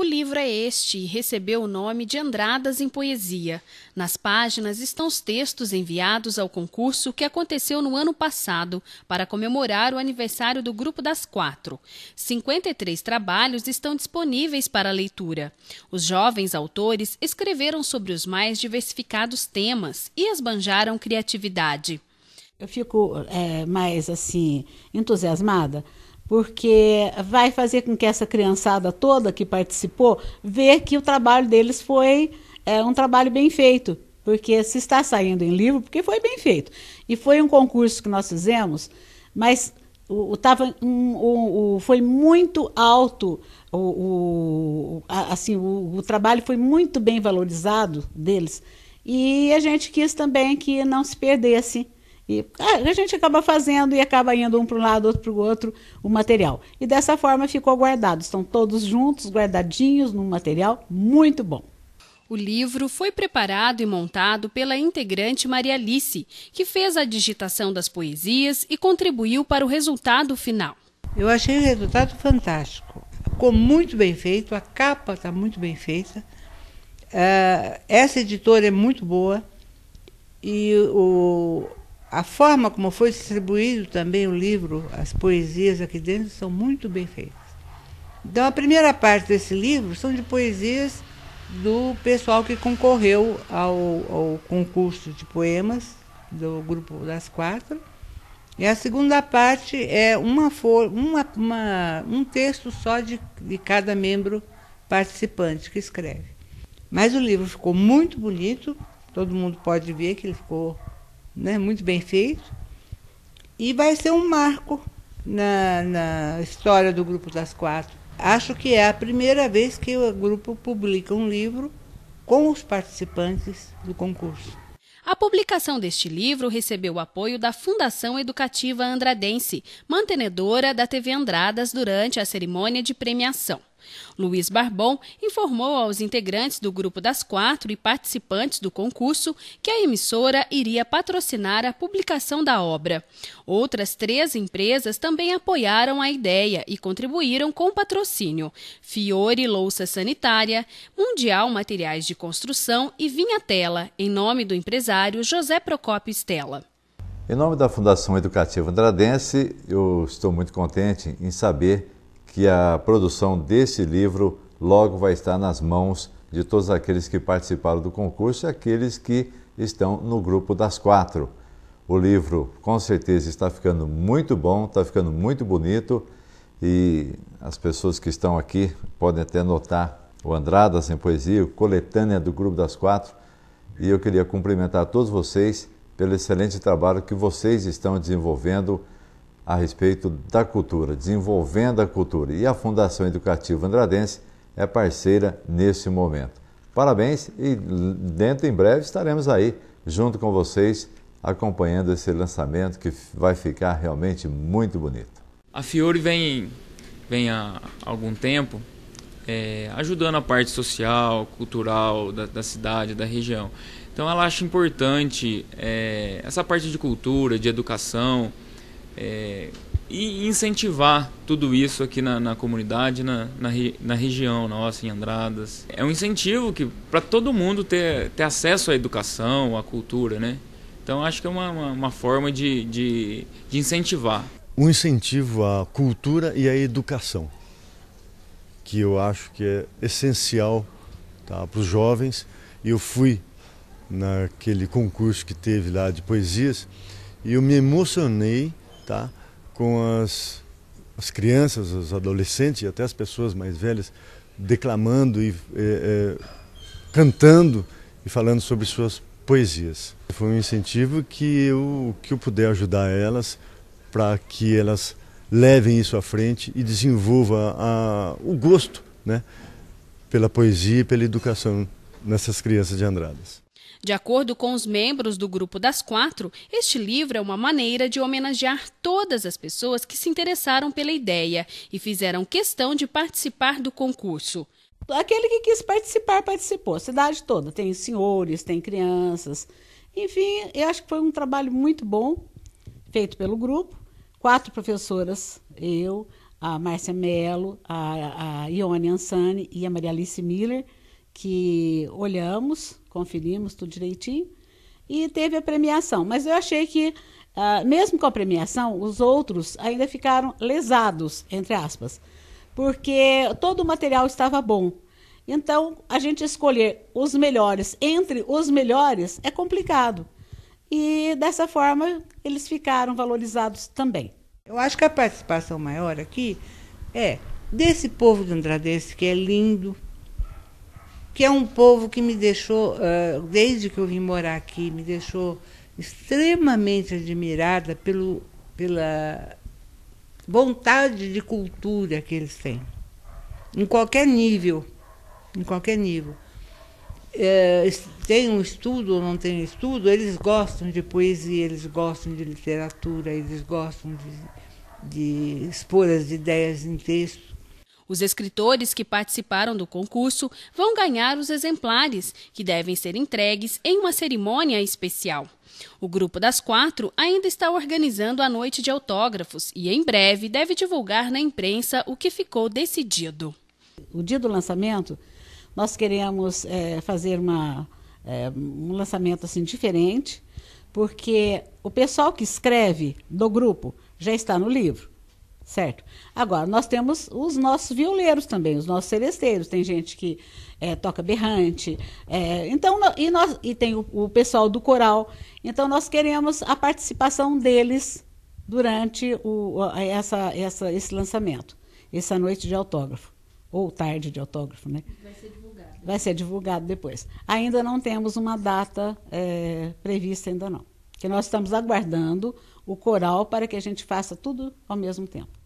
O livro é este e recebeu o nome de Andradas em Poesia. Nas páginas estão os textos enviados ao concurso que aconteceu no ano passado para comemorar o aniversário do Grupo das Quatro. 53 trabalhos estão disponíveis para leitura. Os jovens autores escreveram sobre os mais diversificados temas e esbanjaram criatividade. Eu fico é, mais assim entusiasmada porque vai fazer com que essa criançada toda que participou vê que o trabalho deles foi é, um trabalho bem feito, porque se está saindo em livro, porque foi bem feito. E foi um concurso que nós fizemos, mas o, o, tava, um, o, o foi muito alto, o, assim, o trabalho foi muito bem valorizado deles. E a gente quis também que não se perdesse e é, a gente acaba fazendo e acaba indo um para um lado, outro para o outro, o material. E dessa forma ficou guardado. Estão todos juntos, guardadinhos, num material muito bom. O livro foi preparado e montado pela integrante Maria Alice, que fez a digitação das poesias e contribuiu para o resultado final. Eu achei o resultado fantástico. Ficou muito bem feito, a capa está muito bem feita. Uh, essa editora é muito boa e o, a forma como foi distribuído também o livro, as poesias aqui dentro são muito bem feitas. Então a primeira parte desse livro são de poesias do pessoal que concorreu ao, ao concurso de poemas do grupo das quatro. E a segunda parte é uma, uma, uma um texto só de, de cada membro participante que escreve. Mas o livro ficou muito bonito, todo mundo pode ver que ele ficou né, muito bem feito, e vai ser um marco na, na história do Grupo das Quatro. Acho que é a primeira vez que o grupo publica um livro com os participantes do concurso. A publicação deste livro recebeu o apoio da Fundação Educativa Andradense, mantenedora da TV Andradas durante a cerimônia de premiação. Luiz Barbon informou aos integrantes do Grupo das Quatro e participantes do concurso que a emissora iria patrocinar a publicação da obra. Outras três empresas também apoiaram a ideia e contribuíram com o patrocínio: Fiore Louça Sanitária, Mundial Materiais de Construção e Vinha Tela, em nome do empresário José Procópio Stella. Em nome da Fundação Educativa Andradense, eu estou muito contente em saber que a produção desse livro logo vai estar nas mãos de todos aqueles que participaram do concurso e aqueles que estão no grupo das quatro. O livro com certeza está ficando muito bom, está ficando muito bonito e as pessoas que estão aqui podem até notar o Andradas em Poesia, o Coletânea do Grupo das Quatro. E eu queria cumprimentar todos vocês pelo excelente trabalho que vocês estão desenvolvendo a respeito da cultura, desenvolvendo a cultura. E a Fundação Educativa Andradense é parceira nesse momento. Parabéns e dentro em breve estaremos aí junto com vocês acompanhando esse lançamento que vai ficar realmente muito bonito. A Fiore vem, vem há algum tempo é, ajudando a parte social, cultural da, da, cidade, da região. Então ela acha importante é, essa parte de cultura, de educação, é, e incentivar tudo isso aqui na, na comunidade, na, na, na, região nossa, em Andradas. É um incentivo que para todo mundo ter, ter acesso à educação, à cultura, né? Então acho que é uma, uma, uma forma de, de, de incentivar. Um incentivo à cultura e à educação, que eu acho que é essencial tá, para os jovens. Eu fui naquele concurso que teve lá de poesias e eu me emocionei tá? com as, as crianças, os adolescentes e até as pessoas mais velhas declamando e é, é, cantando e falando sobre suas poesias. Foi um incentivo que eu, que eu puder ajudar elas para que elas levem isso à frente e desenvolvam a, o gosto né, pela poesia e pela educação nessas crianças de Andradas. De acordo com os membros do Grupo das Quatro, este livro é uma maneira de homenagear todas as pessoas que se interessaram pela ideia e fizeram questão de participar do concurso. Aquele que quis participar, participou. A cidade toda. Tem senhores, tem crianças. Enfim, eu acho que foi um trabalho muito bom, feito pelo grupo. Quatro professoras, eu, a Márcia Mello, a, a Ione Ansani e a Maria Alice Miller que olhamos, conferimos tudo direitinho e teve a premiação. Mas eu achei que, uh, mesmo com a premiação, os outros ainda ficaram lesados, entre aspas, porque todo o material estava bom. Então, a gente escolher os melhores entre os melhores é complicado. E dessa forma, eles ficaram valorizados também. Eu acho que a participação maior aqui é desse povo de Andradense, que é lindo, que é um povo que me deixou, ah, desde que eu vim morar aqui, me deixou extremamente admirada pelo, pela vontade de cultura que eles têm, em qualquer nível, em qualquer nível. É, tem um estudo ou não tem estudo, eles gostam de poesia, eles gostam de literatura, eles gostam de, de expor as ideias em texto. Os escritores que participaram do concurso vão ganhar os exemplares, que devem ser entregues em uma cerimônia especial. O grupo das quatro ainda está organizando a noite de autógrafos e em breve deve divulgar na imprensa o que ficou decidido. O dia do lançamento, nós queremos é, fazer uma, é, um lançamento assim diferente, porque o pessoal que escreve do grupo já está no livro certo? Agora, nós temos os nossos violeiros também, os nossos celesteiros. Tem gente que é, toca berrante. É, então, e, nós, e tem o, o, pessoal do coral. Então, nós queremos a participação deles durante o, essa, essa, esse lançamento, essa noite de autógrafo, ou tarde de autógrafo, né? Vai ser divulgado. Vai ser divulgado depois. Ainda não temos uma data é, prevista, ainda não. Que nós estamos aguardando o coral para que a gente faça tudo ao mesmo tempo.